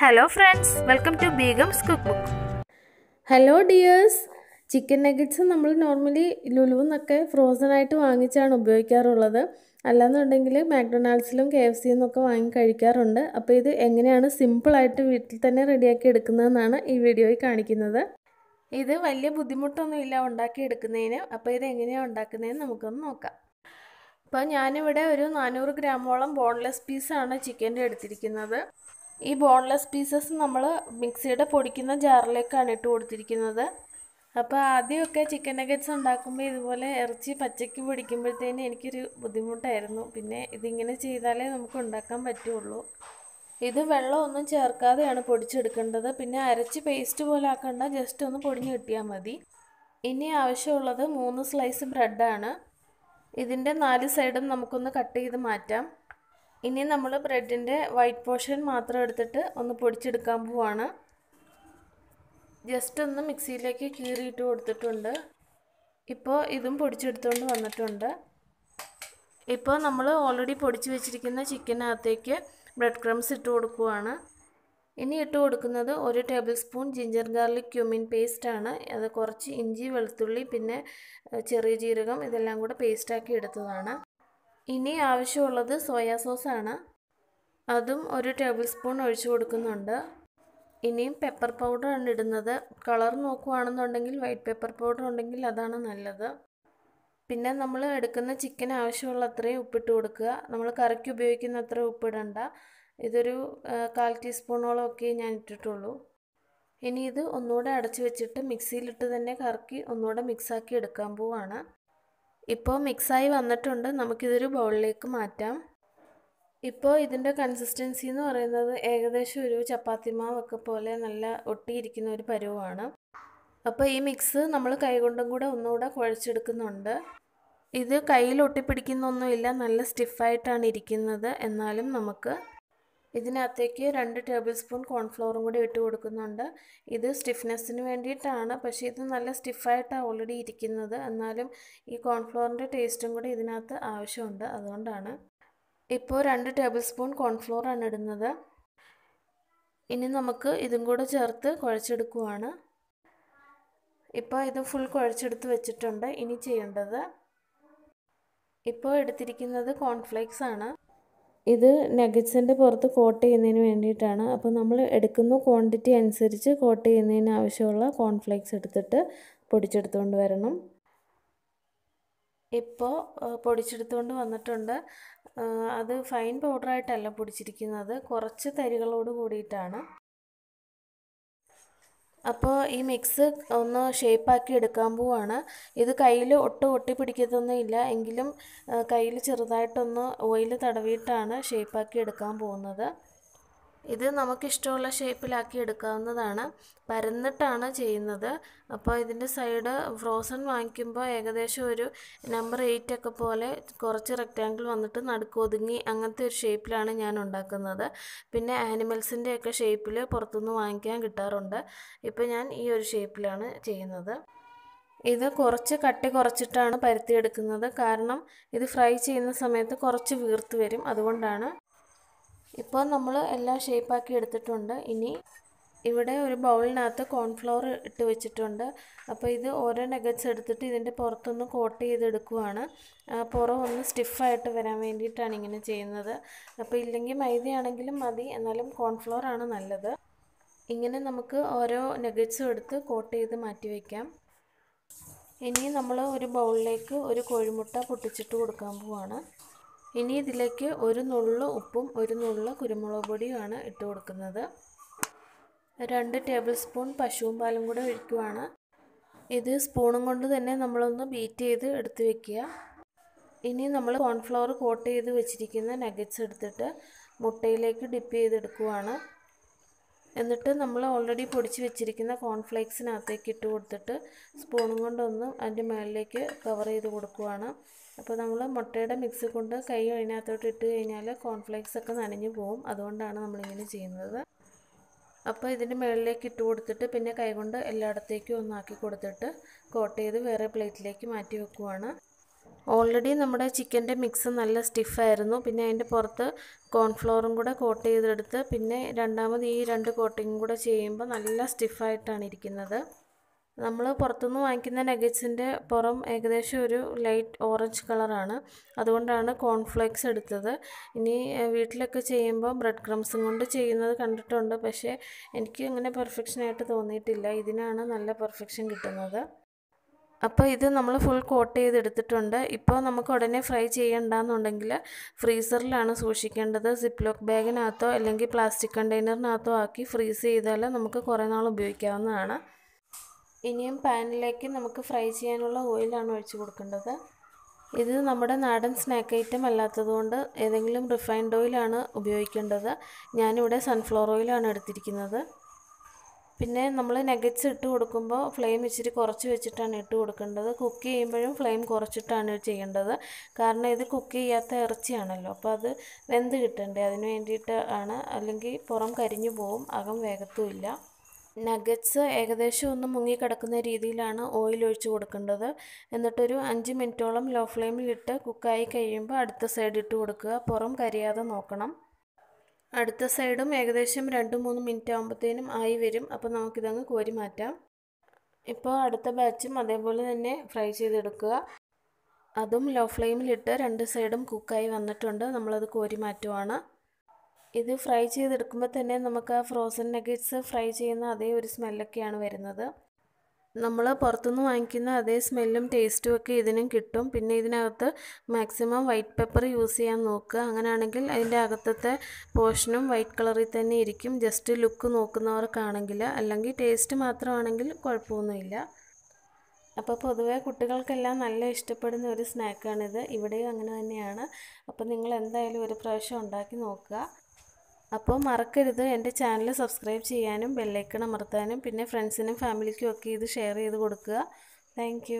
hello friends welcome to Begum's cook book hello dears chicken nuggets നമ്മൾ normally ലുലുവിൽ നിന്നൊക്കെ frozen ആയിട്ട് വാങ്ങിച്ചാണ് ഉപയോഗിക്കാറുള്ളത് അല്ലാന്നുണ്ടെങ്കിൽ മാക്ഡൊണാൾഡ്സിലും കെ എഫ് സിയിൽ നിന്നൊക്കെ വാങ്ങി കഴിക്കാറുണ്ട് അപ്പോൾ ഇത് എങ്ങനെയാണ് സിമ്പിളായിട്ട് വീട്ടിൽ തന്നെ റെഡിയാക്കി എടുക്കുന്നതെന്നാണ് ഈ വീഡിയോയിൽ കാണിക്കുന്നത് ഇത് വലിയ ബുദ്ധിമുട്ടൊന്നുമില്ല ഉണ്ടാക്കിയെടുക്കുന്നതിന് അപ്പോൾ ഇത് എങ്ങനെയാണ് ഉണ്ടാക്കുന്നതെന്ന് നമുക്കൊന്ന് നോക്കാം അപ്പോൾ ഞാനിവിടെ ഒരു നാനൂറ് ഗ്രാമോളം ബോൺലെസ് പീസാണ് ചിക്കൻ്റെ എടുത്തിരിക്കുന്നത് ഈ ബോൺലെസ് പീസസ് നമ്മൾ മിക്സിയുടെ പൊടിക്കുന്ന ജാറിലേക്കാണ് ഇട്ട് കൊടുത്തിരിക്കുന്നത് അപ്പോൾ ആദ്യമൊക്കെ ചിക്കൻ നഗറ്റ്സ് ഉണ്ടാക്കുമ്പോൾ ഇതുപോലെ ഇറച്ചി പച്ചയ്ക്ക് പൊടിക്കുമ്പോഴത്തേന് എനിക്കൊരു ബുദ്ധിമുട്ടായിരുന്നു പിന്നെ ഇതിങ്ങനെ ചെയ്താലേ നമുക്ക് ഉണ്ടാക്കാൻ പറ്റുള്ളൂ ഇത് വെള്ളമൊന്നും ചേർക്കാതെയാണ് പൊടിച്ചെടുക്കേണ്ടത് പിന്നെ അരച്ച് പേസ്റ്റ് പോലെ ആക്കേണ്ട ജസ്റ്റ് ഒന്ന് പൊടിഞ്ഞ് കിട്ടിയാൽ മതി ഇനി ആവശ്യമുള്ളത് മൂന്ന് സ്ലൈസ് ബ്രെഡാണ് ഇതിൻ്റെ നാല് സൈഡും നമുക്കൊന്ന് കട്ട് ചെയ്ത് മാറ്റാം ഇനി നമ്മൾ ബ്രെഡിൻ്റെ വൈറ്റ് പോർഷൻ മാത്രം എടുത്തിട്ട് ഒന്ന് പൊടിച്ചെടുക്കാൻ പോവാണ് ജസ്റ്റ് ഒന്ന് മിക്സിയിലേക്ക് കീറിയിട്ട് കൊടുത്തിട്ടുണ്ട് ഇപ്പോൾ ഇതും പൊടിച്ചെടുത്തുകൊണ്ട് വന്നിട്ടുണ്ട് ഇപ്പോൾ നമ്മൾ ഓൾറെഡി പൊടിച്ച് വെച്ചിരിക്കുന്ന ചിക്കനകത്തേക്ക് ബ്രെഡ് ക്രംസ് ഇട്ട് കൊടുക്കുവാണ് ഇനി ഇട്ട് കൊടുക്കുന്നത് ഒരു tablespoon ginger garlic cumin പേസ്റ്റാണ് അത് കുറച്ച് ഇഞ്ചി വെളുത്തുള്ളി പിന്നെ ചെറിയ ജീരകം ഇതെല്ലാം കൂടെ പേസ്റ്റാക്കി എടുത്തതാണ് ഇനി ആവശ്യമുള്ളത് സോയാ സോസാണ് അതും ഒരു ടേബിൾ സ്പൂൺ ഒഴിച്ചു കൊടുക്കുന്നുണ്ട് ഇനിയും പെപ്പർ പൗഡർ ആണ് ഇടുന്നത് കളർ നോക്കുവാണെന്നുണ്ടെങ്കിൽ വൈറ്റ് പെപ്പർ പൗഡർ ഉണ്ടെങ്കിൽ അതാണ് നല്ലത് പിന്നെ നമ്മൾ എടുക്കുന്ന ചിക്കൻ ആവശ്യമുള്ള അത്രയും ഉപ്പിട്ട് കൊടുക്കുക നമ്മൾ കറിക്ക് ഉപയോഗിക്കുന്ന അത്ര ഉപ്പിടണ്ട ഇതൊരു കാൽ ടീസ്പൂണോളം ഒക്കെ ഞാൻ ഇട്ടിട്ടുള്ളൂ ഇനി ഇത് ഒന്നുകൂടെ അടച്ചു വെച്ചിട്ട് മിക്സിയിലിട്ട് തന്നെ കറക്കി ഒന്നുകൂടെ മിക്സാക്കി എടുക്കാൻ പോവാണ് ഇപ്പോൾ മിക്സായി വന്നിട്ടുണ്ട് നമുക്കിതൊരു ബൗളിലേക്ക് മാറ്റാം ഇപ്പോൾ ഇതിൻ്റെ കൺസിസ്റ്റൻസി എന്ന് പറയുന്നത് ഏകദേശം ഒരു ചപ്പാത്തി മാവൊക്കെ പോലെ നല്ല ഒട്ടിയിരിക്കുന്ന ഒരു പരുവമാണ് അപ്പോൾ ഈ മിക്സ് നമ്മൾ കൈകൊണ്ടും കൂടെ ഒന്നുകൂടെ കുഴച്ചെടുക്കുന്നുണ്ട് ഇത് കയ്യിൽ ഒട്ടിപ്പിടിക്കുന്നൊന്നുമില്ല നല്ല സ്റ്റിഫായിട്ടാണ് ഇരിക്കുന്നത് എന്നാലും നമുക്ക് ഇതിനകത്തേക്ക് രണ്ട് ടേബിൾ സ്പൂൺ കോൺഫ്ലോറും കൂടി ഇട്ട് കൊടുക്കുന്നുണ്ട് ഇത് സ്റ്റിഫ്നെസ്സിന് വേണ്ടിയിട്ടാണ് പക്ഷേ ഇത് നല്ല സ്റ്റിഫായിട്ടാണ് ഓൾറെഡി ഇരിക്കുന്നത് എന്നാലും ഈ കോൺഫ്ലോറിൻ്റെ ടേസ്റ്റും കൂടി ഇതിനകത്ത് ആവശ്യമുണ്ട് അതുകൊണ്ടാണ് ഇപ്പോൾ രണ്ട് ടേബിൾ സ്പൂൺ കോൺഫ്ലോറാണ് ഇടുന്നത് ഇനി നമുക്ക് ഇതും കൂടെ ചേർത്ത് കുഴച്ചെടുക്കുവാണ് ഇപ്പോൾ ഇത് ഫുൾ കുഴച്ചെടുത്ത് വെച്ചിട്ടുണ്ട് ഇനി ചെയ്യേണ്ടത് ഇപ്പോൾ എടുത്തിരിക്കുന്നത് കോൺഫ്ലേക്സ് ആണ് ഇത് നഗറ്റ്സിൻ്റെ പുറത്ത് കോട്ട് ചെയ്യുന്നതിന് വേണ്ടിയിട്ടാണ് അപ്പോൾ നമ്മൾ എടുക്കുന്ന ക്വാണ്ടിറ്റി അനുസരിച്ച് കോട്ട് ചെയ്യുന്നതിന് ആവശ്യമുള്ള കോൺഫ്ലേക്സ് എടുത്തിട്ട് പൊടിച്ചെടുത്തുകൊണ്ട് വരണം ഇപ്പോൾ പൊടിച്ചെടുത്തുകൊണ്ട് വന്നിട്ടുണ്ട് അത് ഫൈൻ പൗഡറായിട്ടല്ല പൊടിച്ചിരിക്കുന്നത് കുറച്ച് തരികളോട് കൂടിയിട്ടാണ് അപ്പോൾ ഈ മിക്സ് ഒന്ന് ഷേപ്പാക്കി എടുക്കാൻ പോവാണ് ഇത് കയ്യിൽ ഒട്ടും ഒട്ടിപ്പിടിക്കത്തൊന്നും ഇല്ല എങ്കിലും കയ്യിൽ ചെറുതായിട്ടൊന്ന് ഓയിൽ തടവിയിട്ടാണ് ഷേപ്പാക്കി എടുക്കാൻ പോകുന്നത് ഇത് നമുക്കിഷ്ടമുള്ള ഷേപ്പിലാക്കി എടുക്കാവുന്നതാണ് പരന്നിട്ടാണ് ചെയ്യുന്നത് അപ്പോൾ ഇതിൻ്റെ സൈഡ് ഫ്രോസൺ വാങ്ങിക്കുമ്പോൾ ഏകദേശം ഒരു നമ്പർ എയ്റ്റ് ഒക്കെ പോലെ കുറച്ച് റെക്റ്റാങ്കിൾ വന്നിട്ട് ഒതുങ്ങി അങ്ങനത്തെ ഒരു ഷേപ്പിലാണ് ഞാൻ ഉണ്ടാക്കുന്നത് പിന്നെ ആനിമൽസിൻ്റെയൊക്കെ ഷേപ്പിൽ പുറത്തുനിന്ന് വാങ്ങിക്കാൻ കിട്ടാറുണ്ട് ഇപ്പോൾ ഞാൻ ഈ ഒരു ഷേപ്പിലാണ് ചെയ്യുന്നത് ഇത് കുറച്ച് കട്ടി കുറച്ചിട്ടാണ് പരത്തിയെടുക്കുന്നത് കാരണം ഇത് ഫ്രൈ ചെയ്യുന്ന സമയത്ത് കുറച്ച് വീർത്ത് വരും അതുകൊണ്ടാണ് ഇപ്പോൾ നമ്മൾ എല്ലാം ഷേപ്പാക്കി എടുത്തിട്ടുണ്ട് ഇനി ഇവിടെ ഒരു ബൗളിനകത്ത് കോൺഫ്ലവർ ഇട്ട് വെച്ചിട്ടുണ്ട് അപ്പോൾ ഇത് ഓരോ നഗറ്റ്സ് എടുത്തിട്ട് ഇതിൻ്റെ പുറത്തൊന്ന് കോട്ട് ചെയ്തെടുക്കുവാണ് പുറം ഒന്ന് സ്റ്റിഫായിട്ട് വരാൻ വേണ്ടിയിട്ടാണ് ഇങ്ങനെ ചെയ്യുന്നത് അപ്പോൾ ഇല്ലെങ്കിൽ മൈദയാണെങ്കിലും മതി എന്നാലും കോൺഫ്ലവർ ആണ് നല്ലത് ഇങ്ങനെ നമുക്ക് ഓരോ നഗറ്റ്സും എടുത്ത് കോട്ട് ചെയ്ത് മാറ്റി വയ്ക്കാം ഇനി നമ്മൾ ഒരു ബൗളിലേക്ക് ഒരു കോഴിമുട്ട പൊട്ടിച്ചിട്ട് കൊടുക്കാൻ പോവാണ് ഇനി ഇതിലേക്ക് ഒരു നുള്ളു ഉപ്പും ഒരു നുള്ളു കുരുമുളക് പൊടിയുമാണ് ഇട്ട് കൊടുക്കുന്നത് രണ്ട് ടേബിൾ സ്പൂൺ പശുവും പാലും കൂടെ ഒഴിക്കുവാണ് ഇത് സ്പൂണും കൊണ്ട് തന്നെ നമ്മളൊന്ന് ബീറ്റ് ചെയ്ത് എടുത്ത് വെക്കുക ഇനി നമ്മൾ കോൺഫ്ലവർ കോട്ട് ചെയ്ത് വെച്ചിരിക്കുന്ന നഗറ്റ്സ് എടുത്തിട്ട് മുട്ടയിലേക്ക് ഡിപ്പ് ചെയ്തെടുക്കുവാണ് എന്നിട്ട് നമ്മൾ ഓൾറെഡി പൊടിച്ച് വെച്ചിരിക്കുന്ന കോൺഫ്ലേക്സിനകത്തേക്ക് ഇട്ട് കൊടുത്തിട്ട് സ്പൂണും കൊണ്ടൊന്ന് അതിൻ്റെ മേളിലേക്ക് കവർ ചെയ്ത് കൊടുക്കുവാണ് അപ്പോൾ നമ്മൾ മുട്ടയുടെ മിക്സ് കൊണ്ട് കൈ അതിനകത്തോട്ട് ഇട്ട് കഴിഞ്ഞാൽ കോൺഫ്ലേക്സ് ഒക്കെ നനഞ്ഞു പോകും അതുകൊണ്ടാണ് നമ്മളിങ്ങനെ ചെയ്യുന്നത് അപ്പോൾ ഇതിൻ്റെ മുകളിലേക്ക് ഇട്ട് കൊടുത്തിട്ട് പിന്നെ കൈകൊണ്ട് എല്ലായിടത്തേക്കും ഒന്നാക്കി കൊടുത്തിട്ട് കോട്ട് ചെയ്ത് വേറെ പ്ലേറ്റിലേക്ക് മാറ്റി വെക്കുവാണ് ഓൾറെഡി നമ്മുടെ ചിക്കൻ്റെ മിക്സ് നല്ല സ്റ്റിഫായിരുന്നു പിന്നെ അതിൻ്റെ പുറത്ത് കോൺഫ്ലോറും കൂടെ കോട്ട് ചെയ്തെടുത്ത് പിന്നെ രണ്ടാമത് ഈ രണ്ട് കോട്ടിങ്ങും കൂടെ ചെയ്യുമ്പോൾ നല്ല സ്റ്റിഫായിട്ടാണ് ഇരിക്കുന്നത് നമ്മൾ പുറത്തുനിന്ന് വാങ്ങിക്കുന്ന നഗറ്റ്സിൻ്റെ പുറം ഏകദേശം ഒരു ലൈറ്റ് ഓറഞ്ച് കളറാണ് അതുകൊണ്ടാണ് കോൺഫ്ലേക്സ് എടുത്തത് ഇനി വീട്ടിലൊക്കെ ചെയ്യുമ്പോൾ ബ്രെഡ് ക്രംസും കൊണ്ട് ചെയ്യുന്നത് കണ്ടിട്ടുണ്ട് പക്ഷേ എനിക്ക് അങ്ങനെ പെർഫെക്ഷനായിട്ട് തോന്നിയിട്ടില്ല ഇതിനാണ് നല്ല പെർഫെക്ഷൻ കിട്ടുന്നത് അപ്പോൾ ഇത് നമ്മൾ ഫുൾ കോട്ട് ചെയ്തെടുത്തിട്ടുണ്ട് ഇപ്പോൾ നമുക്ക് ഉടനെ ഫ്രൈ ചെയ്യണ്ടെന്നുണ്ടെങ്കിൽ ഫ്രീസറിലാണ് സൂക്ഷിക്കേണ്ടത് സിപ്പ് ലോക്ക് ബാഗിനകത്തോ അല്ലെങ്കിൽ പ്ലാസ്റ്റിക് കണ്ടെയ്നറിനകത്തോ ആക്കി ഫ്രീസ് ചെയ്താൽ നമുക്ക് കുറേ നാൾ ഉപയോഗിക്കാവുന്നതാണ് ഇനിയും പാനിലേക്ക് നമുക്ക് ഫ്രൈ ചെയ്യാനുള്ള ഓയിലാണ് ഒഴിച്ചു കൊടുക്കേണ്ടത് ഇത് നമ്മുടെ നാടൻ സ്നാക്ക് ഐറ്റം അല്ലാത്തതുകൊണ്ട് ഏതെങ്കിലും റിഫൈൻഡ് ഓയിലാണ് ഉപയോഗിക്കേണ്ടത് ഞാനിവിടെ സൺഫ്ലവർ ഓയിലാണ് എടുത്തിരിക്കുന്നത് പിന്നെ നമ്മൾ നെഗറ്റ്സ് ഇട്ട് കൊടുക്കുമ്പോൾ ഫ്ലെയിം ഇച്ചിരി കുറച്ച് വെച്ചിട്ടാണ് ഇട്ട് കൊടുക്കേണ്ടത് കുക്ക് ചെയ്യുമ്പോഴും ഫ്ലെയിം കുറച്ചിട്ടാണ് ചെയ്യേണ്ടത് കാരണം ഇത് കുക്ക് ചെയ്യാത്ത ഇറച്ചിയാണല്ലോ അപ്പോൾ അത് വെന്ത് കിട്ടണ്ടേ അതിന് വേണ്ടിയിട്ട് ആണ് അല്ലെങ്കിൽ പുറം കരിഞ്ഞു പോവും അകം വേഗത്തുമില്ല നഗറ്റ്സ് ഏകദേശം ഒന്ന് മുങ്ങിക്കിടക്കുന്ന രീതിയിലാണ് ഓയിൽ ഒഴിച്ച് കൊടുക്കേണ്ടത് എന്നിട്ടൊരു അഞ്ച് മിനിറ്റോളം ലോ ഫ്ലെയിമിലിട്ട് കുക്കായി കഴിയുമ്പോൾ അടുത്ത സൈഡ് ഇട്ട് കൊടുക്കുക പുറം കരിയാതെ നോക്കണം അടുത്ത സൈഡും ഏകദേശം രണ്ട് മൂന്ന് മിനിറ്റ് ആകുമ്പോഴത്തേനും ആയി വരും അപ്പോൾ നമുക്കിതങ്ങ് കോരി മാറ്റാം ഇപ്പോൾ അടുത്ത ബാച്ചും അതേപോലെ തന്നെ ഫ്രൈ ചെയ്തെടുക്കുക അതും ലോ ഫ്ലെയിമിലിട്ട് രണ്ട് സൈഡും കുക്കായി വന്നിട്ടുണ്ട് നമ്മളത് കോരി മാറ്റുവാണ് ഇത് ഫ്രൈ ചെയ്തെടുക്കുമ്പോൾ തന്നെ നമുക്ക് ആ ഫ്രോസൺ നഗറ്റ്സ് ഫ്രൈ ചെയ്യുന്ന അതേ ഒരു സ്മെല്ലൊക്കെയാണ് വരുന്നത് നമ്മൾ പുറത്തുനിന്ന് വാങ്ങിക്കുന്ന അതേ സ്മെല്ലും ടേസ്റ്റും ഒക്കെ ഇതിനും കിട്ടും പിന്നെ ഇതിനകത്ത് മാക്സിമം വൈറ്റ് പെപ്പർ യൂസ് ചെയ്യാൻ നോക്കുക അങ്ങനെയാണെങ്കിൽ അതിൻ്റെ അകത്തത്തെ പോർഷനും വൈറ്റ് കളറിൽ തന്നെ ഇരിക്കും ജസ്റ്റ് ലുക്ക് നോക്കുന്നവർക്കാണെങ്കിൽ അല്ലെങ്കിൽ ടേസ്റ്റ് മാത്രമാണെങ്കിൽ കുഴപ്പമൊന്നുമില്ല അപ്പോൾ പൊതുവേ കുട്ടികൾക്കെല്ലാം നല്ല ഇഷ്ടപ്പെടുന്ന ഒരു സ്നാക്കാണിത് ഇവിടെയും അങ്ങനെ തന്നെയാണ് അപ്പോൾ നിങ്ങൾ എന്തായാലും ഒരു പ്രാവശ്യം ഉണ്ടാക്കി നോക്കുക അപ്പോൾ മറക്കരുത് എൻ്റെ ചാനൽ സബ്സ്ക്രൈബ് ചെയ്യാനും ബെല്ലൈക്കൺ അമർത്താനും പിന്നെ ഫ്രണ്ട്സിനും ഫാമിലിക്കും ഒക്കെ ഇത് ഷെയർ ചെയ്ത് കൊടുക്കുക താങ്ക്